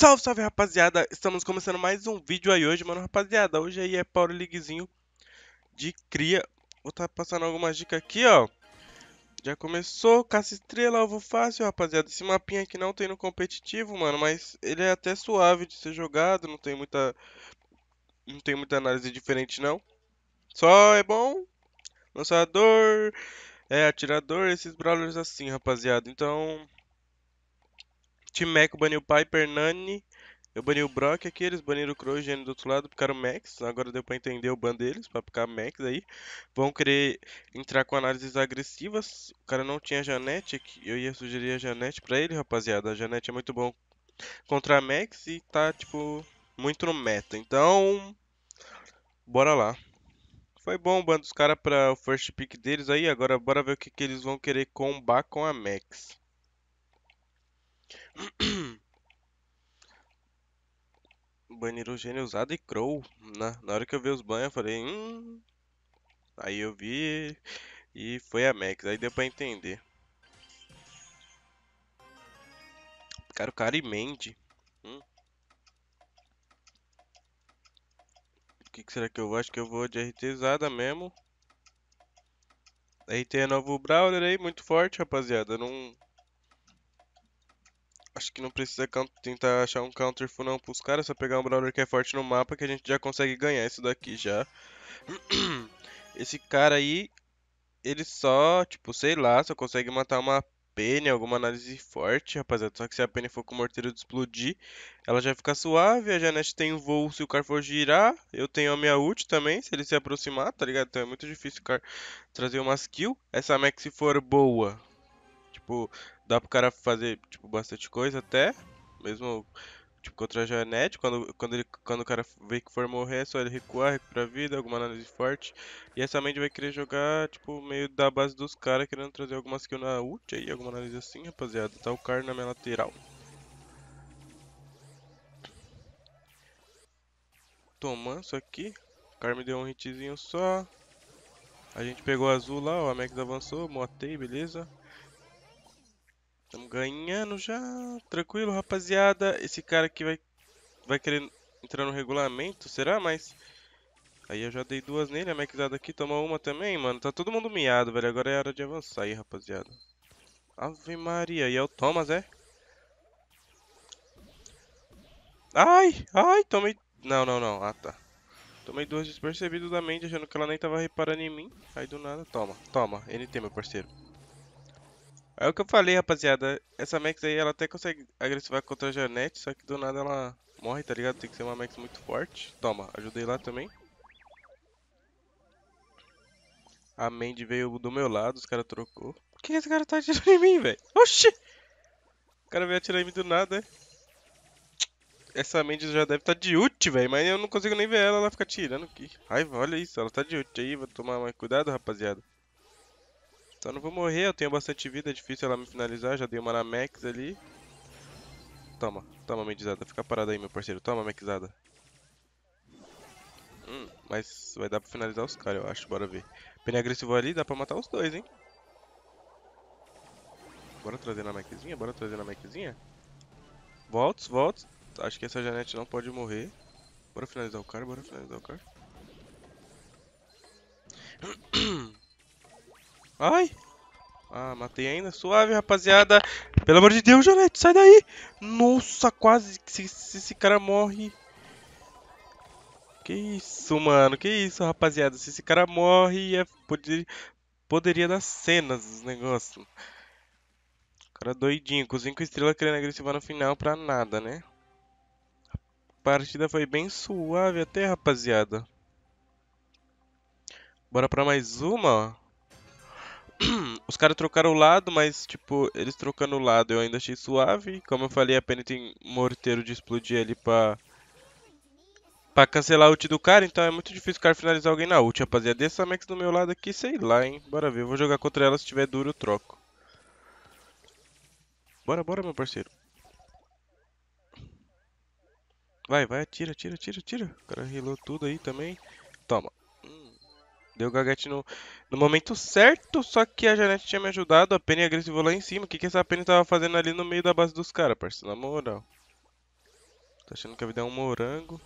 Salve, salve rapaziada! Estamos começando mais um vídeo aí hoje, mano, rapaziada. Hoje aí é Power Leaguezinho de cria. Vou estar tá passando algumas dicas aqui, ó. Já começou, caça estrela, alvo fácil, rapaziada. Esse mapinha aqui não tem no competitivo, mano, mas ele é até suave de ser jogado, não tem muita... Não tem muita análise diferente, não. Só é bom, lançador, é atirador, esses brawlers assim, rapaziada. Então, Timeco, Meco baniu Piper, Nani. Eu bani o Brock aqui, eles baniram o Crowgen do outro lado, picaram o Max. Agora deu pra entender o ban deles, pra ficar Max aí. Vão querer entrar com análises agressivas. O cara não tinha Janete, eu ia sugerir a Janete pra ele, rapaziada. A Janete é muito bom contra a Max e tá, tipo, muito no meta. Então, bora lá. Foi bom o ban dos caras pra o first pick deles aí. Agora bora ver o que, que eles vão querer combar com a Max. Banir gênio usado e Crow. Na, né? na hora que eu vi os banhos, eu falei, hum. Aí eu vi e foi a Max. Aí deu pra entender. Cara, o cara e Hum. O que, que, será que eu vou? Acho que eu vou de RT usada mesmo. Aí tem é novo Brawler aí, muito forte, rapaziada. Não, Acho que não precisa tentar achar um counter full não pros caras, só pegar um brawler que é forte no mapa que a gente já consegue ganhar isso daqui já. Esse cara aí, ele só, tipo, sei lá, só consegue matar uma Penny, alguma análise forte, rapaziada. Só que se a Penny for com o morteiro de explodir, ela já fica suave. A Janete tem um voo se o cara for girar. Eu tenho a minha ult também, se ele se aproximar, tá ligado? Então é muito difícil o cara trazer umas kills. Essa Max se for boa, tipo, dá pro cara fazer, tipo, bastante coisa até, mesmo, tipo, contra a Janete, quando, quando, ele, quando o cara vê que for morrer, é só ele recuar, recuperar vida, alguma análise forte, e essa mente vai querer jogar, tipo, meio da base dos caras, querendo trazer alguma skill na ult aí, alguma análise assim, rapaziada, tá o cara na minha lateral. Tomando isso aqui, o cara me deu um hitzinho só, a gente pegou azul lá, ó, a Max avançou, motei, beleza. Estamos ganhando já. Tranquilo, rapaziada. Esse cara aqui vai, vai querer entrar no regulamento, será? Mas... Aí eu já dei duas nele, a Mexada aqui tomou uma também, mano. Tá todo mundo miado, velho. Agora é hora de avançar aí, rapaziada. Ave Maria. E é o Thomas, é? Ai, ai, tomei... Não, não, não. Ah, tá. Tomei duas despercebidas da mente, achando que ela nem tava reparando em mim. Aí do nada, toma, toma. NT, meu parceiro. É o que eu falei, rapaziada. Essa Max aí, ela até consegue agressivar contra a Janete, só que do nada ela morre, tá ligado? Tem que ser uma Max muito forte. Toma, ajudei lá também. A Mandy veio do meu lado, os caras trocou. Por que esse cara tá atirando em mim, velho? Oxi! O cara veio atirar em mim do nada, Essa Mandy já deve estar tá de ult, velho. Mas eu não consigo nem ver ela, ela fica atirando. aqui. raiva, olha isso. Ela tá de ult aí, vou tomar mais cuidado, rapaziada. Então não vou morrer, eu tenho bastante vida, é difícil ela me finalizar, já dei uma na Max ali. Toma, toma, mendizada. Fica parado aí, meu parceiro. Toma, Maxada. Hum, mas vai dar pra finalizar os caras, eu acho. Bora ver. Pene agressivo ali, dá pra matar os dois, hein? Bora trazer na Maxzinha, bora trazer na Maxzinha. Volts, volts. Acho que essa Janete não pode morrer. Bora finalizar o cara, bora finalizar o cara. Hum, Ai! Ah, matei ainda. Suave, rapaziada. Pelo amor de Deus, Janete, sai daí. Nossa, quase que se, se, esse cara morre. Que isso, mano. Que isso, rapaziada. Se esse cara morre, é, poderia dar cenas os negócios. Cara doidinho. Com 5 estrelas querendo agressivar no final pra nada, né? A partida foi bem suave até, rapaziada. Bora pra mais uma, ó. Os caras trocaram o lado, mas, tipo, eles trocando o lado eu ainda achei suave. Como eu falei, a Penny tem morteiro de explodir ali pra... Pra cancelar a ult do cara, então é muito difícil o cara finalizar alguém na ult, rapaziada. Essa é Max do meu lado aqui, sei lá, hein. Bora ver, eu vou jogar contra ela, se tiver duro eu troco. Bora, bora, meu parceiro. Vai, vai, atira, atira, atira, atira. O cara rilou tudo aí também. Toma. Deu o gaguete no, no momento certo, só que a Janete tinha me ajudado, a Penny agressivou lá em cima. O que, que essa Penny tava fazendo ali no meio da base dos caras, parceiro? Na moral. Tá achando que a vida é um morango.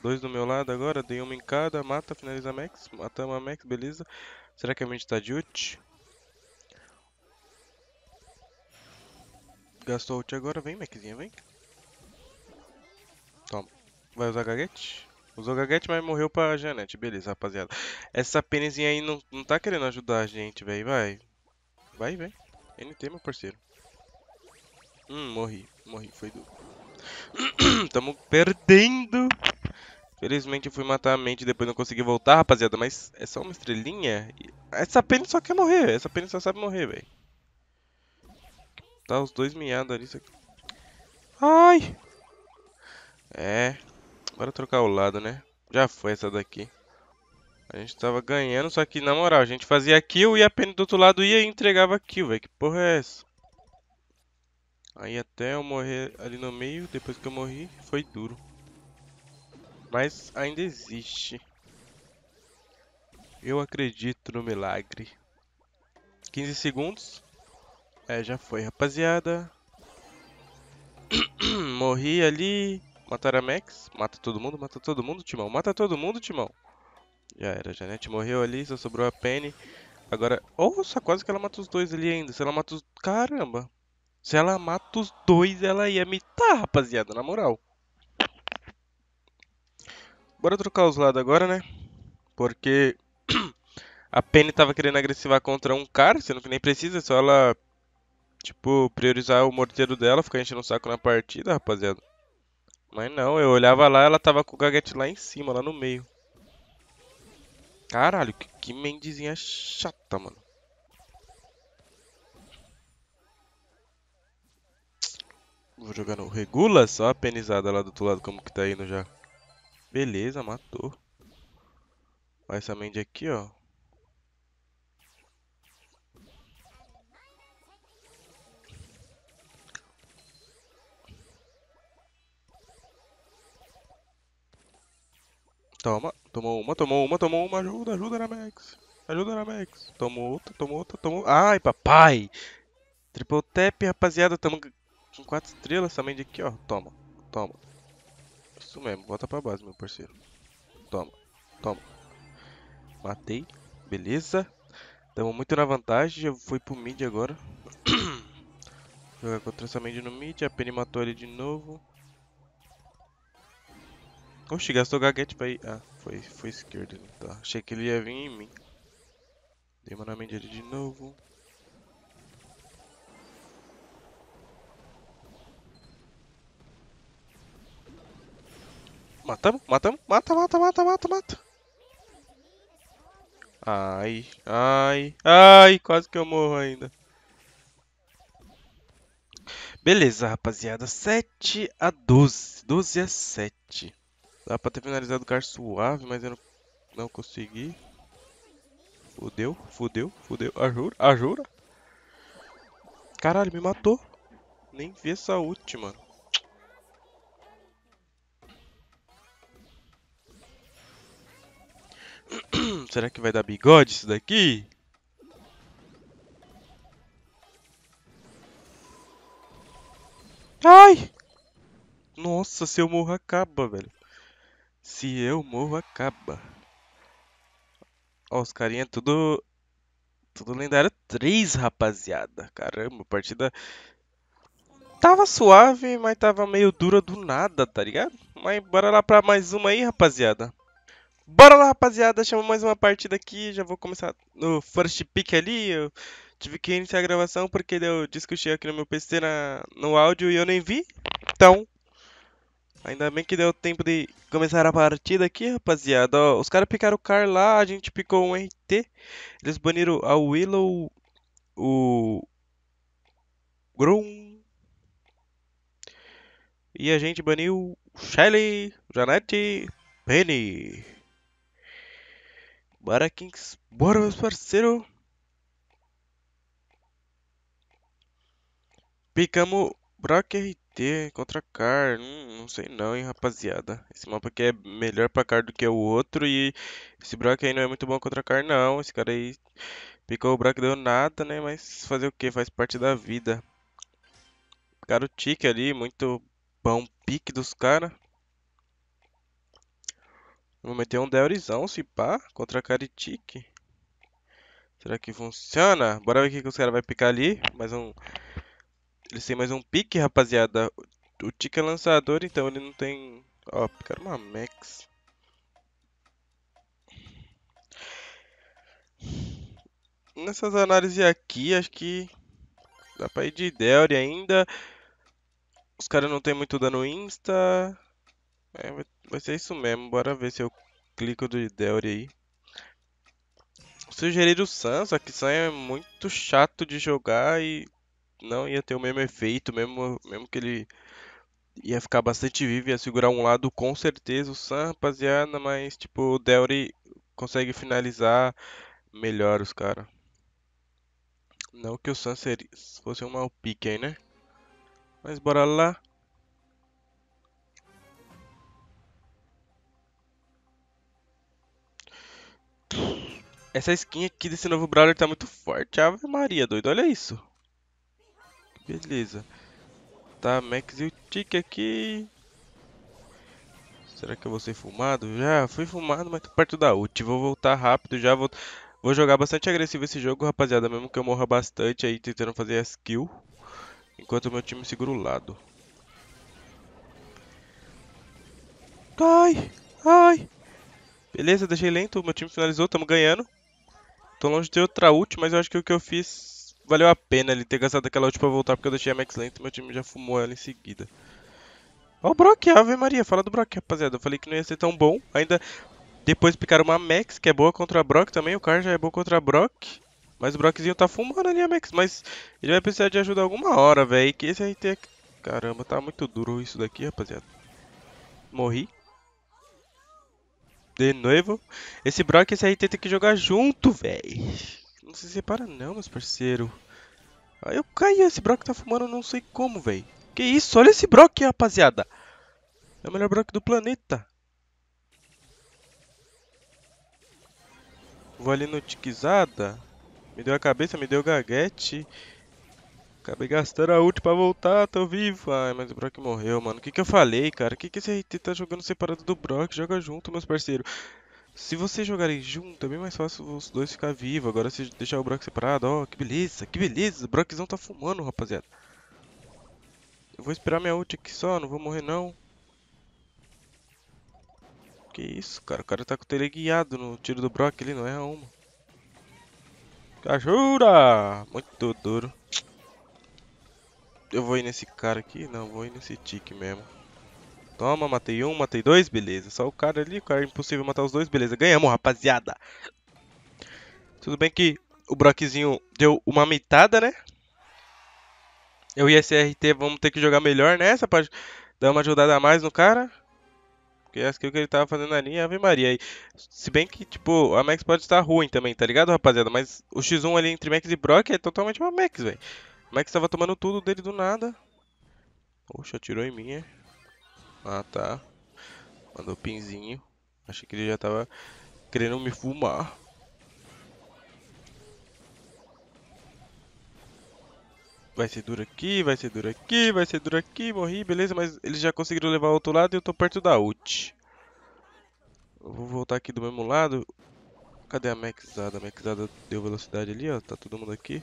Dois do meu lado agora, dei uma em cada, mata, finaliza a Max, matamos a Max, beleza. Será que a mente tá de ult? Gastou ult agora, vem Maxinha, vem. Toma. Vai usar gaguete? Usou gaguete, mas morreu pra Janete. Beleza, rapaziada. Essa penezinha aí não, não tá querendo ajudar a gente, velho. Vai. Vai, velho. NT, meu parceiro. Hum, morri. Morri. Foi duro. Tamo perdendo. Felizmente eu fui matar a mente e depois não consegui voltar, rapaziada. Mas é só uma estrelinha. Essa pena só quer morrer. Essa pena só sabe morrer, velho. Tá os dois miados ali. Ai. É, Bora trocar o lado, né? Já foi essa daqui. A gente tava ganhando, só que na moral, a gente fazia kill e a pena do outro lado ia e entregava kill, velho. Que porra é essa? Aí até eu morrer ali no meio, depois que eu morri, foi duro. Mas ainda existe. Eu acredito no milagre. 15 segundos. É, já foi, rapaziada. morri ali. Matar a Max. Mata todo mundo, mata todo mundo, Timão. Mata todo mundo, Timão. Já era, Janete morreu ali, só sobrou a Penny. Agora... ouça, só quase que ela mata os dois ali ainda. Se ela mata os... Caramba. Se ela mata os dois, ela ia me... Tá, rapaziada, na moral. Bora trocar os lados agora, né? Porque... a Penny tava querendo agressivar contra um cara, sendo que nem precisa, é só ela... Tipo, priorizar o morteiro dela, ficar enchendo o saco na partida, rapaziada. Mas não, eu olhava lá, ela tava com o gaguete lá em cima, lá no meio. Caralho, que, que mendizinha chata, mano. Vou jogar no Regula, só a penizada lá do outro lado, como que tá indo já. Beleza, matou. Olha essa mende aqui, ó. Toma, tomou uma, tomou uma, tomou uma, ajuda, ajuda na Max. Ajuda na Max. Tomou outra, tomou outra, tomou. Ai, papai! Triple tap, rapaziada, tamo com quatro estrelas também de aqui, ó. Toma, toma. Isso mesmo, volta pra base, meu parceiro. Toma, toma. Matei, beleza. Tamo muito na vantagem, já fui pro mid agora. Jogar contra essa mid no mid, a Penny matou ele de novo. Oxi, gastou gaguete pra ir. Ah, foi, foi esquerda. Tá. Achei que ele ia vir em mim. Dei uma na dele de novo. Matamos, matamos, mata, mata, mata, mata, mata. Ai, ai, ai, quase que eu morro ainda. Beleza, rapaziada. 7 a 12. 12 a 7. Dá pra ter finalizado o cara suave, mas eu não, não consegui. Fudeu, fudeu, fudeu. Ajura, ajura. Caralho, me matou. Nem vi essa última. Será que vai dar bigode isso daqui? Ai! Nossa, se eu morro acaba, velho. Se eu morro, acaba. Ó, os carinha tudo... Tudo lendário 3, rapaziada. Caramba, partida... Tava suave, mas tava meio dura do nada, tá ligado? Mas bora lá pra mais uma aí, rapaziada. Bora lá, rapaziada. Chama mais uma partida aqui. Já vou começar no first pick ali. Eu tive que iniciar a gravação porque eu disco aqui no meu PC na... no áudio e eu nem vi. Então, Ainda bem que deu tempo de começar a partida aqui, rapaziada. Ó, os caras picaram o Car lá, a gente picou um RT. Eles baniram a Willow, o Grum. E a gente baniu Shelly, Janete, Penny. Bora, Kings. Bora, meus parceiros. Picamos Brock RT contra Car. Hum, não sei não, hein, rapaziada. Esse mapa aqui é melhor pra Car do que o outro. E esse Brock aí não é muito bom contra Car, não. Esse cara aí picou o Brock, deu nada, né? Mas fazer o que? Faz parte da vida. Cara, o tique ali, muito bom pique dos caras. Vou meter um Deorizão, se pá, contra cara e tique. Será que funciona? Bora ver o que, que os caras vão picar ali. Mais um ele tem mais um pique, rapaziada. O Tika é lançador, então ele não tem... Ó, oh, quero uma Max. Nessas análises aqui, acho que dá pra ir de Delry ainda. Os caras não tem muito dano insta. É, vai ser isso mesmo. Bora ver se eu clico do Delry aí. Sugerir o Sam, só que Sam é muito chato de jogar e não ia ter o mesmo efeito, mesmo, mesmo que ele ia ficar bastante vivo, ia segurar um lado com certeza o Sam, rapaziada, mas tipo, o Delry consegue finalizar melhor os caras. Não que o Sam seria, fosse um mal pique aí, né? Mas bora lá. Essa skin aqui desse novo Brawler tá muito forte. Ave Maria, doido. Olha isso. Beleza. Tá, Max e o Tick aqui. Será que eu vou ser fumado? Já fui fumado, mas tô perto da ult. Vou voltar rápido, já vou... Vou jogar bastante agressivo esse jogo, rapaziada, mesmo que eu morra bastante aí tentando fazer as kills. Enquanto o meu time segura o lado. Ai, ai. Beleza, deixei lento, meu time finalizou, tamo ganhando. Tô longe de outra ult, mas eu acho que o que eu fiz valeu a pena ele ter gastado aquela ult pra voltar, porque eu deixei a Max lenta e meu time já fumou ela em seguida. Ó o Brock, Ave Maria, fala do Brock, rapaziada. Eu falei que não ia ser tão bom. Ainda depois picaram uma Max, que é boa contra a Brock também. O Car já é bom contra a Brock. Mas o Brockzinho tá fumando ali a Max. Mas ele vai precisar de ajuda alguma hora, velho. Que esse aí tem é Caramba, tá muito duro isso daqui, rapaziada. Morri. De novo. Esse Brock e esse RT tem que jogar junto, velho. Não se separa não, meus parceiro. Aí ah, eu caí, esse Brock tá fumando não sei como, velho. Que isso, olha esse Brock, rapaziada. É o melhor Brock do planeta. Vou ali no Tiquizada. Me deu a cabeça, me deu gaguete. Acabei gastando a ult pra voltar, tô vivo. Ai, mas o Brock morreu, mano. O que que eu falei, cara? O que que esse RT tá jogando separado do Brock? Joga junto, meus parceiros. Se vocês jogarem junto, é bem mais fácil os dois ficar vivos. Agora se deixar o Brock separado, ó, oh, que beleza, que beleza. O Brockzão tá fumando, rapaziada. Eu vou esperar minha ult aqui só, não vou morrer não. Que isso, cara. O cara tá com o teleguiado no tiro do Brock ali, não é uma. Cajura! Muito duro. Eu vou ir nesse cara aqui? Não, vou ir nesse tique mesmo. Toma, matei um, matei dois, beleza. Só o cara ali, o cara é impossível matar os dois, beleza. Ganhamos, rapaziada. Tudo bem que o Brockzinho deu uma mitada, né? Eu e a SRT vamos ter que jogar melhor nessa pra dar uma ajudada a mais no cara. Porque acho que o que ele tava fazendo ali, é Ave Maria. E, se bem que, tipo, a Max pode estar ruim também, tá ligado, rapaziada? Mas o X1 ali entre Max e Brock é totalmente uma Max, velho. Max tava tomando tudo dele do nada. Poxa, atirou em mim, é. Ah, tá. Mandou pinzinho. Achei que ele já tava querendo me fumar. Vai ser duro aqui, vai ser duro aqui, vai ser duro aqui, morri, beleza, mas eles já conseguiram levar o outro lado e eu tô perto da ult. Eu vou voltar aqui do mesmo lado. Cadê a Maxada? A Maxada deu velocidade ali, ó, tá todo mundo aqui.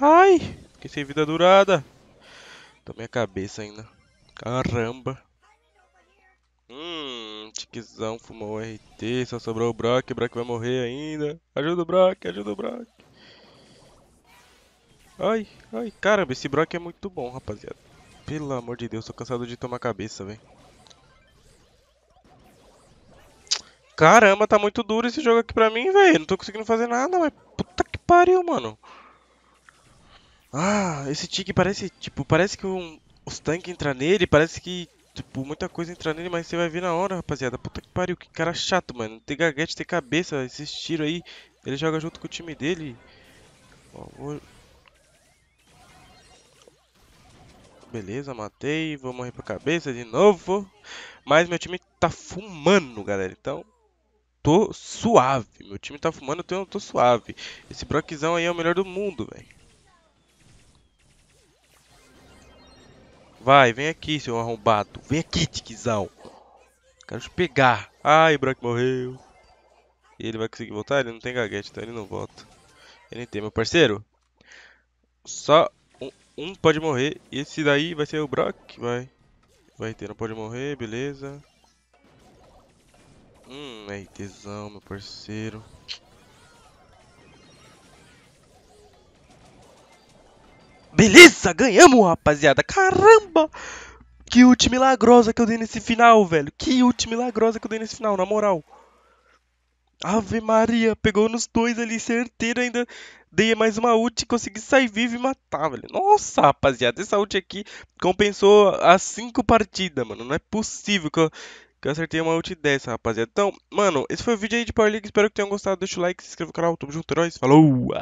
Ai, fiquei sem vida durada. Tomei a cabeça ainda. Caramba. Brockzão fumou RT, só sobrou o Brock, o Brock vai morrer ainda. Ajuda o Brock, ajuda o Brock. Ai, ai, caramba, esse Brock é muito bom, rapaziada. Pelo amor de Deus, tô cansado de tomar cabeça, velho. Caramba, tá muito duro esse jogo aqui pra mim, velho. Não tô conseguindo fazer nada, mas puta que pariu, mano. Ah, esse tique parece, tipo, parece que um, os tanques entram nele, parece que Tipo, muita coisa entra nele, mas você vai ver na hora, rapaziada. Puta que pariu, que cara chato, mano. Tem gaguete, tem cabeça, esses tiros aí. Ele joga junto com o time dele. Ó, vou... Beleza, matei. Vou morrer pra cabeça de novo. Mas meu time tá fumando, galera. Então, tô suave. Meu time tá fumando, então eu tô suave. Esse Brockzão aí é o melhor do mundo, velho. Vai, vem aqui, seu arrombado. Vem aqui, tiquizão. Quero te pegar. Ai, Brock morreu. E ele vai conseguir voltar? Ele não tem gaguete, então ele não volta. Ele tem, meu parceiro. Só um, um pode morrer. E esse daí vai ser o Brock, vai. Vai ter, não pode morrer, beleza. Hum, aí, tesão, meu parceiro. Beleza, ganhamos, rapaziada. Caramba! Que ult milagrosa que eu dei nesse final, velho. Que ult milagrosa que eu dei nesse final, na moral. Ave Maria, pegou nos dois ali, certeiro ainda. Dei mais uma ult e consegui sair vivo e matar, velho. Nossa, rapaziada, essa ult aqui compensou as cinco partidas, mano. Não é possível que eu, que eu acertei uma ult dessa, rapaziada. Então, mano, esse foi o vídeo aí de Power League. Espero que tenham gostado. Deixa o like, se inscreva no canal. Tamo junto, heróis. É Falou!